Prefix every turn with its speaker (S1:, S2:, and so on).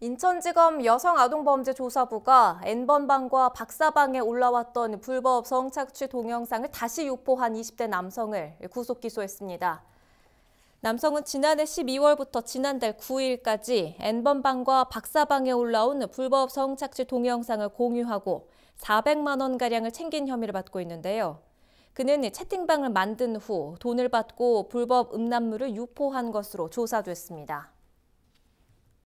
S1: 인천지검 여성아동범죄조사부가 N번방과 박사방에 올라왔던 불법 성착취 동영상을 다시 유포한 20대 남성을 구속 기소했습니다. 남성은 지난해 12월부터 지난달 9일까지 N번방과 박사방에 올라온 불법 성착취 동영상을 공유하고 400만 원가량을 챙긴 혐의를 받고 있는데요. 그는 채팅방을 만든 후 돈을 받고 불법 음란물을 유포한 것으로 조사됐습니다.